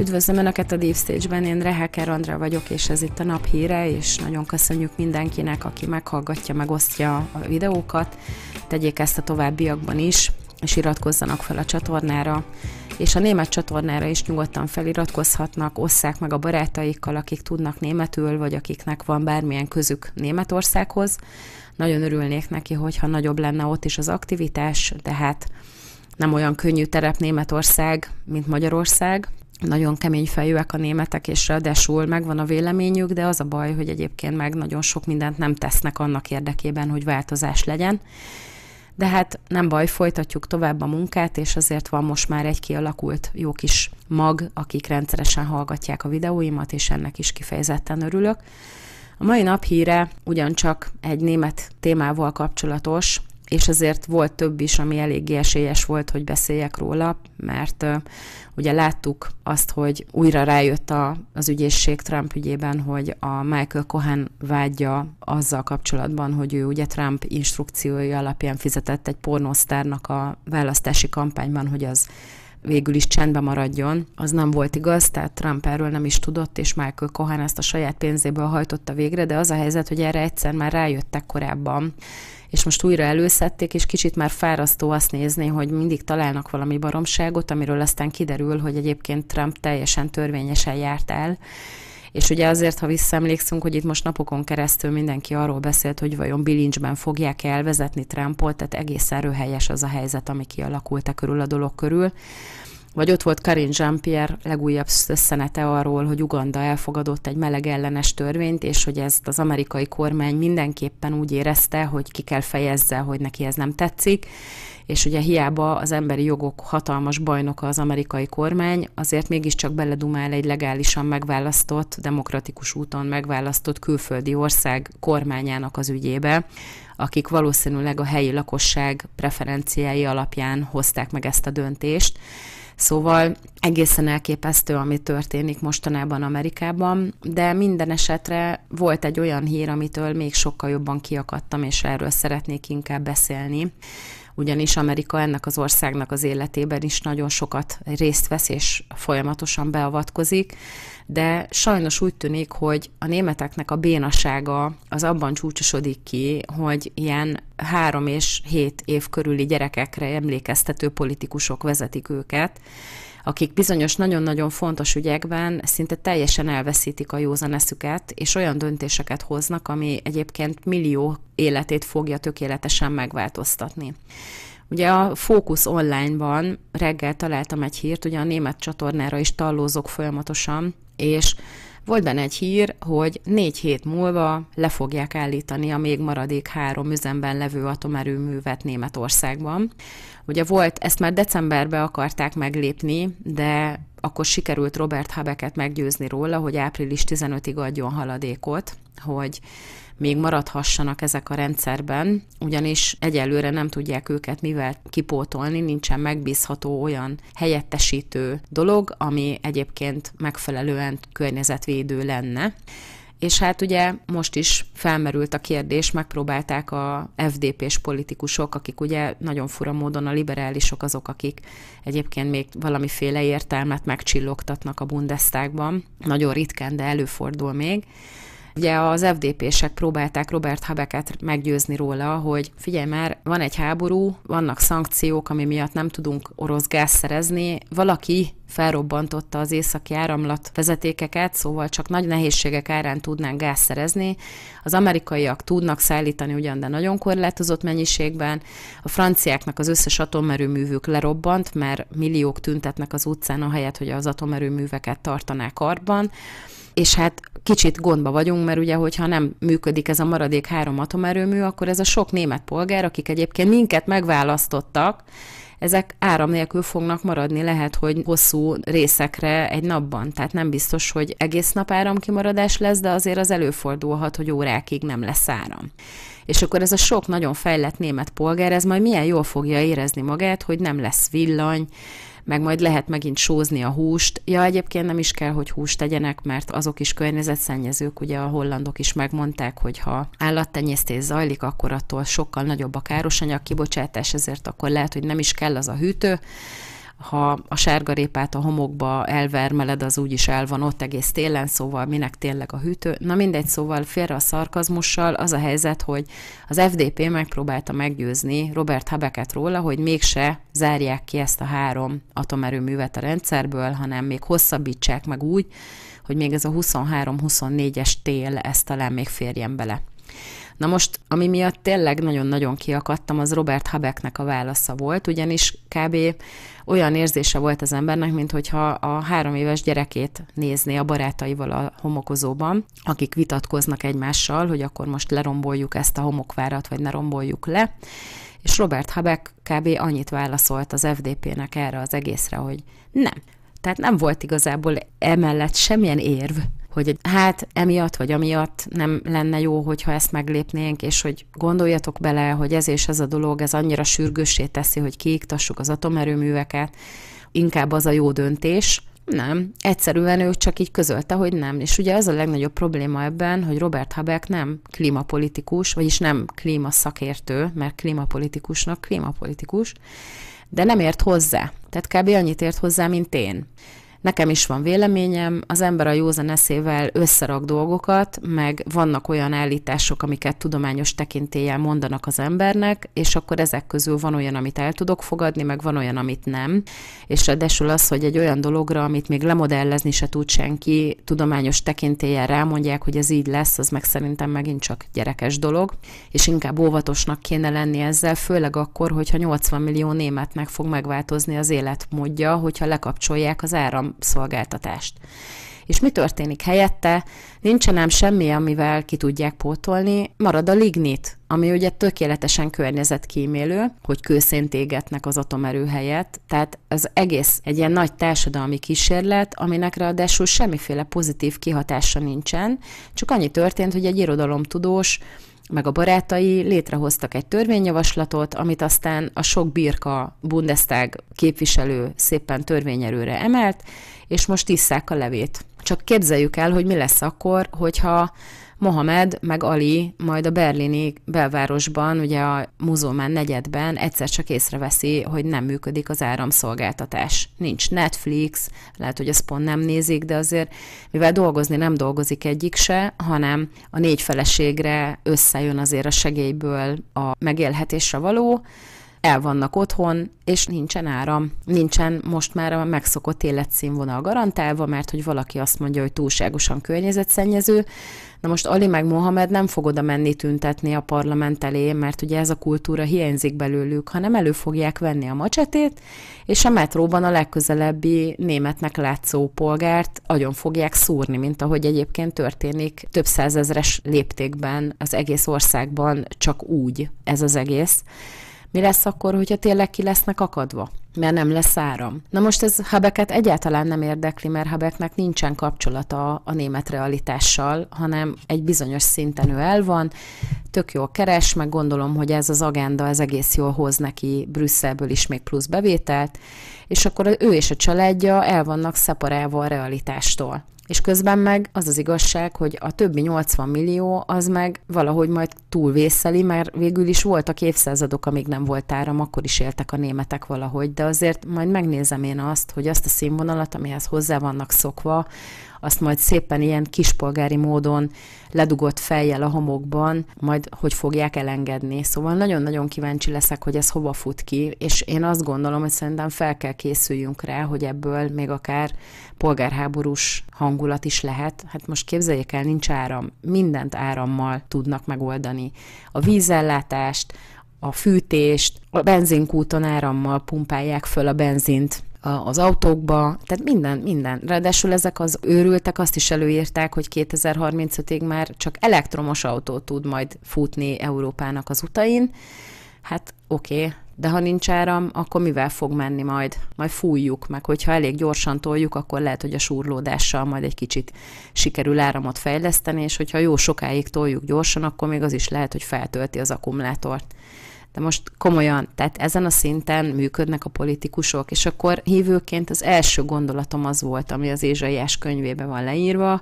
Üdvözlöm Önöket a Deep Stage-ben, én Reheker Andra vagyok, és ez itt a nap híre, és nagyon köszönjük mindenkinek, aki meghallgatja, megosztja a videókat. Tegyék ezt a továbbiakban is, és iratkozzanak fel a csatornára és a német csatornára is nyugodtan feliratkozhatnak, osszák meg a barátaikkal, akik tudnak németül, vagy akiknek van bármilyen közük Németországhoz. Nagyon örülnék neki, hogyha nagyobb lenne ott is az aktivitás, tehát nem olyan könnyű terep Németország, mint Magyarország, nagyon kemény fejűek a németek, és ráadásul megvan a véleményük, de az a baj, hogy egyébként meg nagyon sok mindent nem tesznek annak érdekében, hogy változás legyen. De hát nem baj, folytatjuk tovább a munkát, és azért van most már egy kialakult jó kis mag, akik rendszeresen hallgatják a videóimat, és ennek is kifejezetten örülök. A mai nap híre ugyancsak egy német témával kapcsolatos, és ezért volt több is, ami eléggé esélyes volt, hogy beszéljek róla, mert uh, ugye láttuk azt, hogy újra rájött a, az ügyészség Trump ügyében, hogy a Michael Cohen vágya azzal kapcsolatban, hogy ő ugye Trump instrukciói alapján fizetett egy pornósztárnak a választási kampányban, hogy az végül is csendben maradjon, az nem volt igaz, tehát Trump erről nem is tudott, és Michael Cohen ezt a saját pénzéből hajtotta végre, de az a helyzet, hogy erre egyszer már rájöttek korábban, és most újra előszedték, és kicsit már fárasztó azt nézni, hogy mindig találnak valami baromságot, amiről aztán kiderül, hogy egyébként Trump teljesen törvényesen járt el, és ugye azért, ha visszaemlékszünk, hogy itt most napokon keresztül mindenki arról beszélt, hogy vajon bilincsben fogják -e elvezetni Trumpot, tehát egész erőhelyes az a helyzet, ami kialakult a e körül a dolog körül. Vagy ott volt Karin Jean-Pierre legújabb szenete arról, hogy Uganda elfogadott egy meleg ellenes törvényt, és hogy ezt az amerikai kormány mindenképpen úgy érezte, hogy ki kell fejezze, hogy neki ez nem tetszik, és ugye hiába az emberi jogok hatalmas bajnoka az amerikai kormány, azért mégiscsak beledumál egy legálisan megválasztott, demokratikus úton megválasztott külföldi ország kormányának az ügyébe, akik valószínűleg a helyi lakosság preferenciái alapján hozták meg ezt a döntést Szóval egészen elképesztő, ami történik mostanában Amerikában, de minden esetre volt egy olyan hír, amitől még sokkal jobban kiakadtam, és erről szeretnék inkább beszélni ugyanis Amerika ennek az országnak az életében is nagyon sokat részt vesz és folyamatosan beavatkozik, de sajnos úgy tűnik, hogy a németeknek a bénasága az abban csúcsosodik ki, hogy ilyen három és hét év körüli gyerekekre emlékeztető politikusok vezetik őket, akik bizonyos nagyon-nagyon fontos ügyekben szinte teljesen elveszítik a józan eszüket, és olyan döntéseket hoznak, ami egyébként millió életét fogja tökéletesen megváltoztatni. Ugye a Fókusz online-ban reggel találtam egy hírt, ugye a német csatornára is tallózok folyamatosan, és volt benne egy hír, hogy négy hét múlva le fogják állítani a még maradék három üzemben levő atomerőművet Németországban. Ugye volt, ezt már decemberben akarták meglépni, de akkor sikerült Robert Habeket meggyőzni róla, hogy április 15-ig adjon haladékot, hogy még maradhassanak ezek a rendszerben, ugyanis egyelőre nem tudják őket mivel kipótolni, nincsen megbízható olyan helyettesítő dolog, ami egyébként megfelelően környezetvédő lenne. És hát ugye most is felmerült a kérdés, megpróbálták a FDP-s politikusok, akik ugye nagyon fura módon a liberálisok azok, akik egyébként még valamiféle értelmet megcsillogtatnak a Bundestagban, nagyon ritkán, de előfordul még, Ugye az FDP-sek próbálták Robert Habeket meggyőzni róla, hogy figyelj már, van egy háború, vannak szankciók, ami miatt nem tudunk orosz gáz szerezni, valaki felrobbantotta az északi áramlat vezetékeket, szóval csak nagy nehézségek árán tudnánk gáz szerezni. Az amerikaiak tudnak szállítani ugyan, de nagyon korlátozott mennyiségben. A franciáknak az összes atomerőművük lerobbant, mert milliók tüntetnek az utcán, ahelyett, hogy az atomerőműveket tartanák arban és hát kicsit gondba vagyunk, mert ugye, hogyha nem működik ez a maradék három atomerőmű, akkor ez a sok német polgár, akik egyébként minket megválasztottak, ezek áram nélkül fognak maradni, lehet, hogy hosszú részekre egy napban. Tehát nem biztos, hogy egész nap áramkimaradás lesz, de azért az előfordulhat, hogy órákig nem lesz áram. És akkor ez a sok nagyon fejlett német polgár, ez majd milyen jól fogja érezni magát, hogy nem lesz villany, meg majd lehet megint sózni a húst. Ja, egyébként nem is kell, hogy húst tegyenek, mert azok is környezetszennyezők, ugye a hollandok is megmondták, hogy ha állattenyésztés zajlik, akkor attól sokkal nagyobb a károsanyag kibocsátás, ezért akkor lehet, hogy nem is kell az a hűtő, ha a sárgarépát a homokba elvermeled, az úgyis el van ott egész télen, szóval minek tényleg a hűtő. Na mindegy, szóval félre a szarkazmussal az a helyzet, hogy az FDP megpróbálta meggyőzni Robert Habeket róla, hogy mégse zárják ki ezt a három atomerőművet a rendszerből, hanem még hosszabbítsák meg úgy, hogy még ez a 23-24-es tél ezt talán még férjen bele. Na most, ami miatt tényleg nagyon-nagyon kiakadtam, az Robert Habecknek a válasza volt, ugyanis kb. olyan érzése volt az embernek, mint hogyha a három éves gyerekét nézné a barátaival a homokozóban, akik vitatkoznak egymással, hogy akkor most leromboljuk ezt a homokvárat, vagy ne romboljuk le. És Robert Habeck kb. annyit válaszolt az FDP-nek erre az egészre, hogy nem. Tehát nem volt igazából emellett semmilyen érv, hogy hát emiatt vagy amiatt nem lenne jó, hogyha ezt meglépnénk, és hogy gondoljatok bele, hogy ez és ez a dolog, ez annyira sürgőssé teszi, hogy kiiktassuk az atomerőműveket, inkább az a jó döntés, nem. Egyszerűen ő csak így közölte, hogy nem. És ugye az a legnagyobb probléma ebben, hogy Robert Habeck nem klímapolitikus, vagyis nem klímaszakértő, mert klímapolitikusnak klímapolitikus, de nem ért hozzá. Tehát kb. annyit ért hozzá, mint én. Nekem is van véleményem, az ember a józan eszével összerak dolgokat, meg vannak olyan állítások, amiket tudományos tekintéllyel mondanak az embernek, és akkor ezek közül van olyan, amit el tudok fogadni, meg van olyan, amit nem. És ráadásul az, hogy egy olyan dologra, amit még lemodellezni se tud senki, tudományos tekintéllyel rámondják, hogy ez így lesz, az meg szerintem megint csak gyerekes dolog, és inkább óvatosnak kéne lenni ezzel, főleg akkor, hogyha 80 millió németnek fog megváltozni az életmódja, hogyha lekapcsolják az áram szolgáltatást. És mi történik helyette? Nincsen ám semmi, amivel ki tudják pótolni, marad a lignit, ami ugye tökéletesen környezetkímélő, hogy kőszént égetnek az atomerő helyett, tehát az egész egy ilyen nagy társadalmi kísérlet, aminek ráadásul semmiféle pozitív kihatása nincsen, csak annyi történt, hogy egy irodalomtudós meg a barátai létrehoztak egy törvényjavaslatot, amit aztán a sok birka Bundestag képviselő szépen törvényerőre emelt, és most isszák a levét. Csak képzeljük el, hogy mi lesz akkor, hogyha Mohamed meg Ali majd a berlini belvárosban, ugye a muzulmán negyedben egyszer csak észreveszi, hogy nem működik az áramszolgáltatás. Nincs Netflix, lehet, hogy ezt pont nem nézik, de azért mivel dolgozni nem dolgozik egyik se, hanem a négy feleségre összejön azért a segélyből a megélhetésre való, el vannak otthon, és nincsen áram. Nincsen most már a megszokott életszínvonal garantálva, mert hogy valaki azt mondja, hogy túlságosan környezetszennyező. Na most Ali meg Mohamed nem fog oda menni tüntetni a parlament elé, mert ugye ez a kultúra hiányzik belőlük, hanem elő fogják venni a macsetét, és a metróban a legközelebbi németnek látszó polgárt agyon fogják szúrni, mint ahogy egyébként történik több százezres léptékben az egész országban csak úgy ez az egész. Mi lesz akkor, hogyha tényleg ki lesznek akadva? mert nem lesz áram. Na most ez Habeket egyáltalán nem érdekli, mert Habeknek nincsen kapcsolata a, német realitással, hanem egy bizonyos szinten ő el van, tök jól keres, meg gondolom, hogy ez az agenda, ez egész jól hoz neki Brüsszelből is még plusz bevételt, és akkor ő és a családja el vannak szeparálva a realitástól. És közben meg az az igazság, hogy a többi 80 millió az meg valahogy majd túlvészeli, mert végül is voltak évszázadok, amíg nem volt áram, akkor is éltek a németek valahogy, de azért majd megnézem én azt, hogy azt a színvonalat, amihez hozzá vannak szokva, azt majd szépen ilyen kispolgári módon ledugott fejjel a homokban, majd hogy fogják elengedni. Szóval nagyon-nagyon kíváncsi leszek, hogy ez hova fut ki, és én azt gondolom, hogy szerintem fel kell készüljünk rá, hogy ebből még akár polgárháborús hang hangulat is lehet. Hát most képzeljék el, nincs áram. Mindent árammal tudnak megoldani. A vízellátást, a fűtést, a benzinkúton árammal pumpálják föl a benzint az autókba, tehát minden, minden. Ráadásul ezek az őrültek azt is előírták, hogy 2035-ig már csak elektromos autó tud majd futni Európának az utain. Hát oké, okay, de ha nincs áram, akkor mivel fog menni majd? Majd fújjuk, meg hogyha elég gyorsan toljuk, akkor lehet, hogy a súrlódással majd egy kicsit sikerül áramot fejleszteni, és hogyha jó sokáig toljuk gyorsan, akkor még az is lehet, hogy feltölti az akkumulátort. De most komolyan, tehát ezen a szinten működnek a politikusok, és akkor hívőként az első gondolatom az volt, ami az Ézsaiás könyvében van leírva,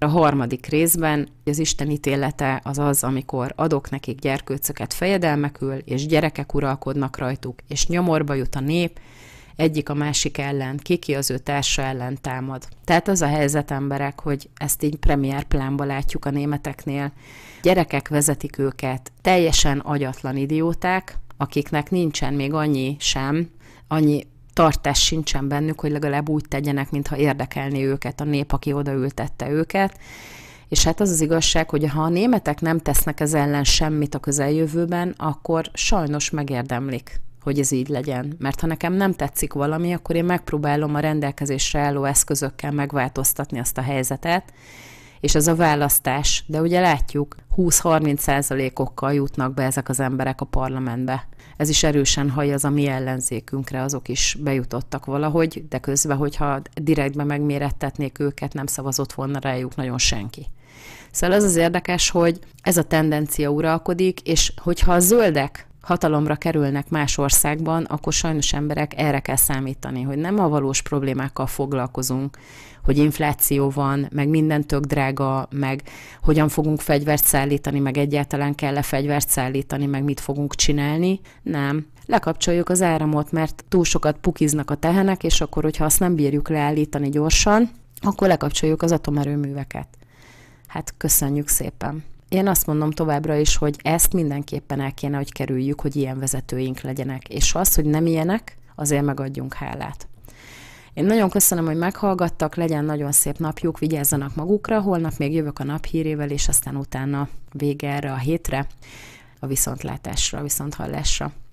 a harmadik részben az Isten ítélete az az, amikor adok nekik gyerkőcöket fejedelmekül, és gyerekek uralkodnak rajtuk, és nyomorba jut a nép, egyik a másik ellen, kiki az ő társa ellen támad. Tehát az a helyzet, emberek, hogy ezt így premier plánba látjuk a németeknél. Gyerekek vezetik őket, teljesen agyatlan idióták, akiknek nincsen még annyi sem, annyi tartás sincsen bennük, hogy legalább úgy tegyenek, mintha érdekelni őket a nép, aki odaültette őket. És hát az az igazság, hogy ha a németek nem tesznek ez ellen semmit a közeljövőben, akkor sajnos megérdemlik hogy ez így legyen. Mert ha nekem nem tetszik valami, akkor én megpróbálom a rendelkezésre álló eszközökkel megváltoztatni azt a helyzetet, és ez a választás. De ugye látjuk, 20-30 százalékokkal jutnak be ezek az emberek a parlamentbe. Ez is erősen haj az a mi ellenzékünkre, azok is bejutottak valahogy, de közben, hogyha direktben megmérettetnék őket, nem szavazott volna rájuk nagyon senki. Szóval az az érdekes, hogy ez a tendencia uralkodik, és hogyha a zöldek hatalomra kerülnek más országban, akkor sajnos emberek erre kell számítani, hogy nem a valós problémákkal foglalkozunk, hogy infláció van, meg minden tök drága, meg hogyan fogunk fegyvert szállítani, meg egyáltalán kell-e fegyvert szállítani, meg mit fogunk csinálni. Nem. Lekapcsoljuk az áramot, mert túl sokat pukiznak a tehenek, és akkor, hogyha azt nem bírjuk leállítani gyorsan, akkor lekapcsoljuk az atomerőműveket. Hát köszönjük szépen! én azt mondom továbbra is, hogy ezt mindenképpen el kéne, hogy kerüljük, hogy ilyen vezetőink legyenek. És az, hogy nem ilyenek, azért megadjunk hálát. Én nagyon köszönöm, hogy meghallgattak, legyen nagyon szép napjuk, vigyázzanak magukra, holnap még jövök a naphírével, és aztán utána vége erre a hétre, a viszontlátásra, a viszonthallásra.